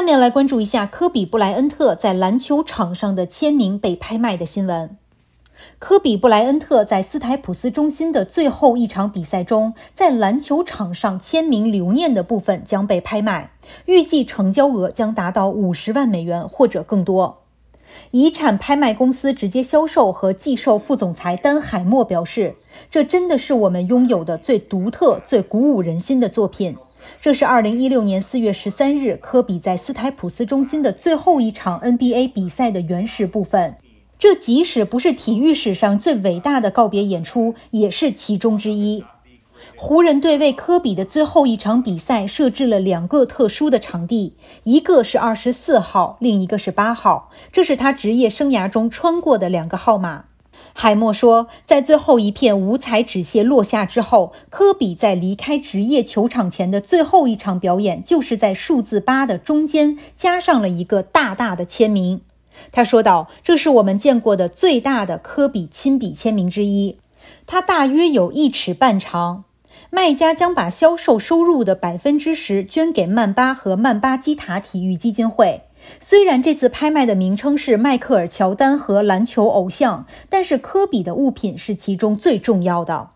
下面来关注一下科比布莱恩特在篮球场上的签名被拍卖的新闻。科比布莱恩特在斯台普斯中心的最后一场比赛中，在篮球场上签名留念的部分将被拍卖，预计成交额将达到五十万美元或者更多。遗产拍卖公司直接销售和寄售副总裁丹海默表示：“这真的是我们拥有的最独特、最鼓舞人心的作品。”这是二零一六年四月十三日科比在斯台普斯中心的最后一场 NBA 比赛的原始部分。这即使不是体育史上最伟大的告别演出，也是其中之一。湖人队为科比的最后一场比赛设置了两个特殊的场地，一个是二十四号，另一个是八号。这是他职业生涯中穿过的两个号码。海默说，在最后一片五彩纸屑落下之后，科比在离开职业球场前的最后一场表演，就是在数字八的中间加上了一个大大的签名。他说道：“这是我们见过的最大的科比亲笔签名之一，它大约有一尺半长。卖家将把销售收入的百分之十捐给曼巴和曼巴基塔体育基金会。”虽然这次拍卖的名称是迈克尔·乔丹和篮球偶像，但是科比的物品是其中最重要的。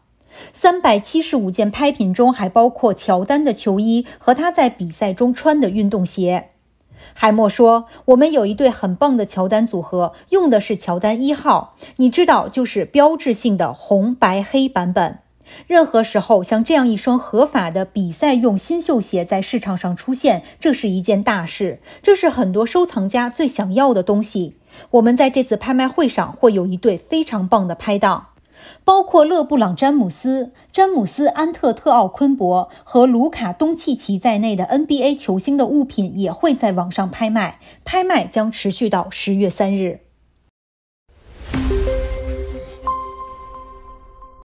三百七十五件拍品中还包括乔丹的球衣和他在比赛中穿的运动鞋。海默说：“我们有一对很棒的乔丹组合，用的是乔丹一号，你知道，就是标志性的红白黑版本。”任何时候，像这样一双合法的比赛用新秀鞋在市场上出现，这是一件大事。这是很多收藏家最想要的东西。我们在这次拍卖会上会有一对非常棒的拍档，包括勒布朗·詹姆斯、詹姆斯·安特特·奥昆博和卢卡·东契奇在内的 NBA 球星的物品也会在网上拍卖。拍卖将持续到十月三日。